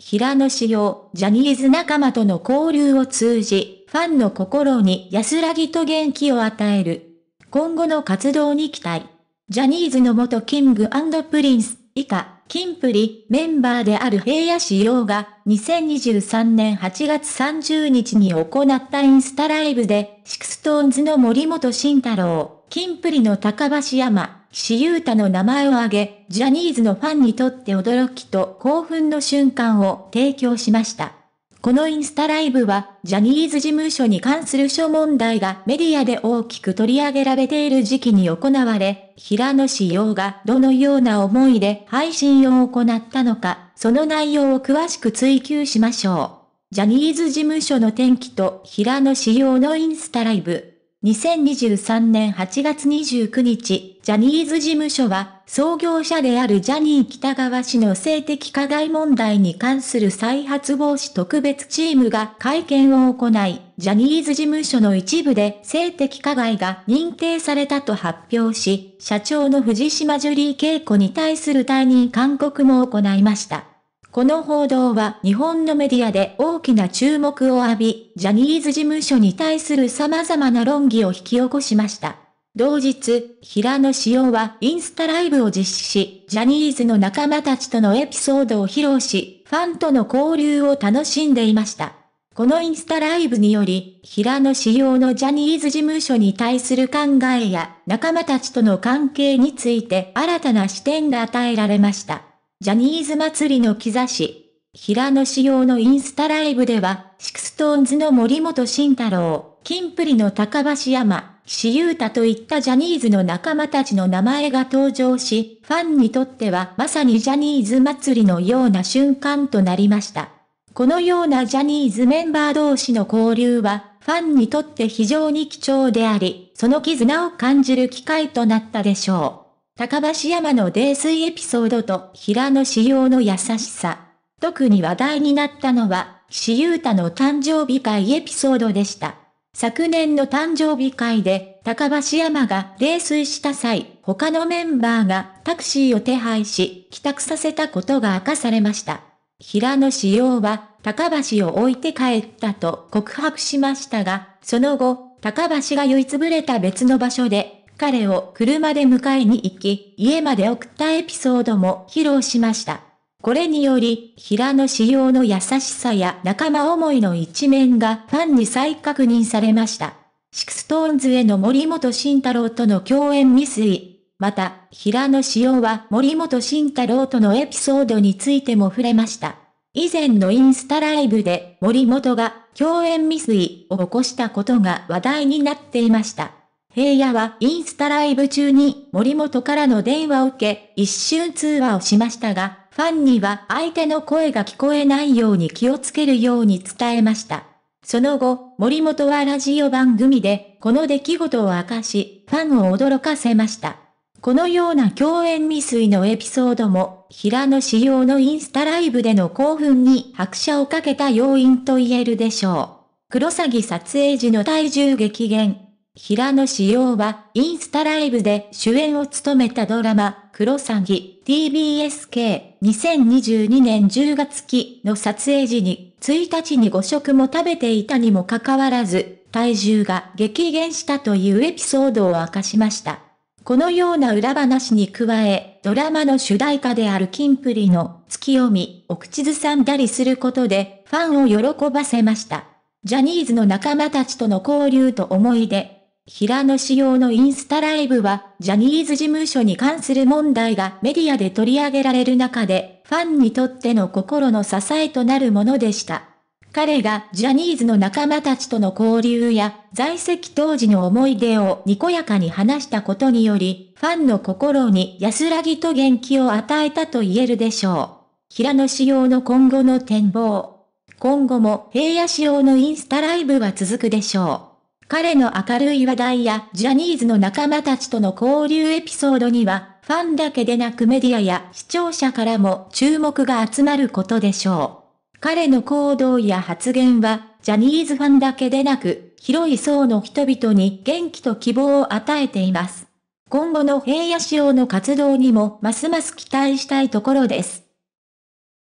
平野紫耀、ジャニーズ仲間との交流を通じ、ファンの心に安らぎと元気を与える。今後の活動に期待。ジャニーズの元キングプリンス、以下、キンプリ、メンバーである平野紫耀が、2023年8月30日に行ったインスタライブで、シクストーンズの森本慎太郎、キンプリの高橋山、岸優太の名前を挙げ、ジャニーズのファンにとって驚きと興奮の瞬間を提供しました。このインスタライブは、ジャニーズ事務所に関する諸問題がメディアで大きく取り上げられている時期に行われ、平野紫耀がどのような思いで配信を行ったのか、その内容を詳しく追求しましょう。ジャニーズ事務所の転機と平野紫耀のインスタライブ。2023年8月29日、ジャニーズ事務所は、創業者であるジャニー北川氏の性的課害問題に関する再発防止特別チームが会見を行い、ジャニーズ事務所の一部で性的加害が認定されたと発表し、社長の藤島ジュリー恵子に対する退任勧告も行いました。この報道は日本のメディアで大きな注目を浴び、ジャニーズ事務所に対する様々な論議を引き起こしました。同日、平野紫耀はインスタライブを実施し、ジャニーズの仲間たちとのエピソードを披露し、ファンとの交流を楽しんでいました。このインスタライブにより、平野紫耀のジャニーズ事務所に対する考えや仲間たちとの関係について新たな視点が与えられました。ジャニーズ祭りの兆し。平野紫耀のインスタライブでは、シクストーンズの森本慎太郎、キンプリの高橋山、岸優太といったジャニーズの仲間たちの名前が登場し、ファンにとってはまさにジャニーズ祭りのような瞬間となりました。このようなジャニーズメンバー同士の交流は、ファンにとって非常に貴重であり、その絆を感じる機会となったでしょう。高橋山の泥酔エピソードと平野紫耀の優しさ。特に話題になったのは、岸優太の誕生日会エピソードでした。昨年の誕生日会で、高橋山が泥酔した際、他のメンバーがタクシーを手配し、帰宅させたことが明かされました。平野紫耀は、高橋を置いて帰ったと告白しましたが、その後、高橋が酔いつぶれた別の場所で彼を車で迎えに行き、家まで送ったエピソードも披露しました。これにより、平野仕様の優しさや仲間思いの一面がファンに再確認されました。シクストーンズへの森本慎太郎との共演未遂。また、平野紫耀は森本慎太郎とのエピソードについても触れました。以前のインスタライブで森本が共演未遂を起こしたことが話題になっていました。平野はインスタライブ中に森本からの電話を受け、一瞬通話をしましたが、ファンには相手の声が聞こえないように気をつけるように伝えました。その後、森本はラジオ番組で、この出来事を明かし、ファンを驚かせました。このような共演未遂のエピソードも、平野仕様のインスタライブでの興奮に拍車をかけた要因と言えるでしょう。黒詐欺撮影時の体重激減、平野紫耀は、インスタライブで主演を務めたドラマ、クロサギ TBSK2022 年10月期の撮影時に、1日に5食も食べていたにもかかわらず、体重が激減したというエピソードを明かしました。このような裏話に加え、ドラマの主題歌であるキンプリの月読みを口ずさんだりすることで、ファンを喜ばせました。ジャニーズの仲間たちとの交流と思い出、平野仕様のインスタライブは、ジャニーズ事務所に関する問題がメディアで取り上げられる中で、ファンにとっての心の支えとなるものでした。彼がジャニーズの仲間たちとの交流や、在籍当時の思い出をにこやかに話したことにより、ファンの心に安らぎと元気を与えたと言えるでしょう。平野仕様の今後の展望。今後も平野仕様のインスタライブは続くでしょう。彼の明るい話題やジャニーズの仲間たちとの交流エピソードには、ファンだけでなくメディアや視聴者からも注目が集まることでしょう。彼の行動や発言は、ジャニーズファンだけでなく、広い層の人々に元気と希望を与えています。今後の平野仕様の活動にもますます期待したいところです。